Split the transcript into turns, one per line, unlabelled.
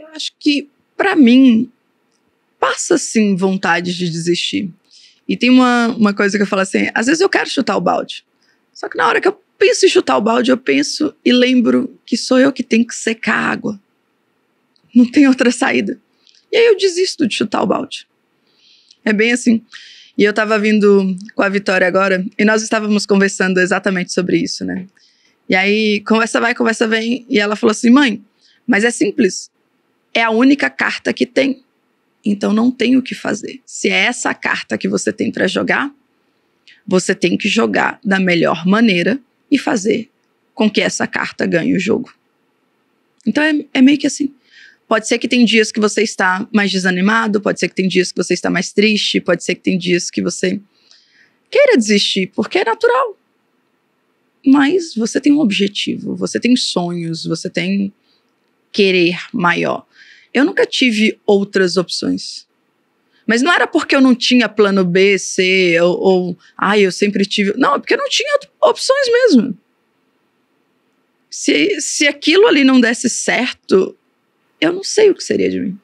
Eu acho que, para mim, passa sim vontade de desistir. E tem uma, uma coisa que eu falo assim: às vezes eu quero chutar o balde. Só que na hora que eu penso em chutar o balde, eu penso e lembro que sou eu que tenho que secar a água. Não tem outra saída. E aí eu desisto de chutar o balde. É bem assim. E eu tava vindo com a Vitória agora, e nós estávamos conversando exatamente sobre isso, né? E aí, conversa vai, conversa vem, e ela falou assim: mãe, mas é simples é a única carta que tem. Então não tem o que fazer. Se é essa carta que você tem para jogar, você tem que jogar da melhor maneira e fazer com que essa carta ganhe o jogo. Então é, é meio que assim. Pode ser que tem dias que você está mais desanimado, pode ser que tem dias que você está mais triste, pode ser que tem dias que você queira desistir, porque é natural. Mas você tem um objetivo, você tem sonhos, você tem querer maior. Eu nunca tive outras opções. Mas não era porque eu não tinha plano B, C, ou, ou ai, ah, eu sempre tive. Não, é porque eu não tinha opções mesmo. Se, se aquilo ali não desse certo, eu não sei o que seria de mim.